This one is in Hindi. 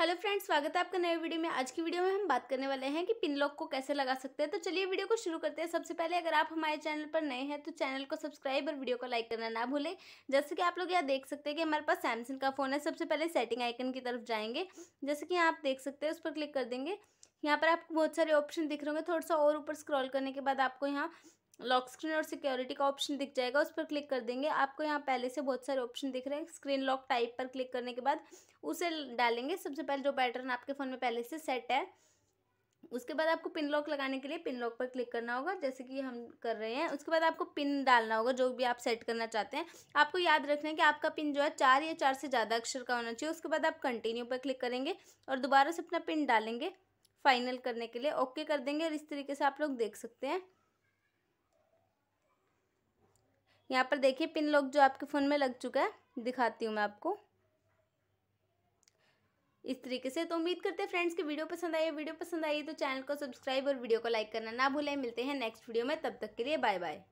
हेलो फ्रेंड्स स्वागत है आपका नए वीडियो में आज की वीडियो में हम बात करने वाले हैं कि पिन लॉक को कैसे लगा सकते हैं तो चलिए वीडियो को शुरू करते हैं सबसे पहले अगर आप हमारे चैनल पर नए हैं तो चैनल को सब्सक्राइब और वीडियो को लाइक करना ना भूलें जैसे कि आप लोग यहाँ देख सकते हैं कि हमारे पास सैमसंग का फ़ोन है सबसे पहले सेटिंग आइकन की तरफ जाएंगे जैसे कि आप देख सकते हैं उस पर क्लिक कर देंगे यहाँ पर आपको बहुत सारे ऑप्शन दिख रहे होंगे थोड़ा सा और ऊपर स्क्रॉल करने के बाद आपको यहाँ लॉक स्क्रीन और सिक्योरिटी का ऑप्शन दिख जाएगा उस पर क्लिक कर देंगे आपको यहाँ पहले से बहुत सारे ऑप्शन दिख रहे हैं स्क्रीन लॉक टाइप पर क्लिक करने के बाद उसे डालेंगे सबसे पहले जो पैटर्न आपके फ़ोन में पहले से सेट है उसके बाद आपको पिन लॉक लगाने के लिए पिन लॉक पर क्लिक करना होगा जैसे कि हम कर रहे हैं उसके बाद आपको पिन डालना होगा जो भी आप सेट करना चाहते हैं आपको याद रखना है कि आपका पिन जो है चार या चार से ज़्यादा अक्षर का होना चाहिए उसके बाद आप कंटिन्यू पर क्लिक करेंगे और दोबारा से अपना पिन डालेंगे फाइनल करने के लिए ओके कर देंगे और इस तरीके से आप लोग देख सकते हैं यहाँ पर देखिए पिन लॉक जो आपके फ़ोन में लग चुका है दिखाती हूँ मैं आपको इस तरीके से तो उम्मीद करते हैं फ्रेंड्स की वीडियो पसंद आई वीडियो पसंद आई तो चैनल को सब्सक्राइब और वीडियो को लाइक करना ना भूलें मिलते हैं नेक्स्ट वीडियो में तब तक के लिए बाय बाय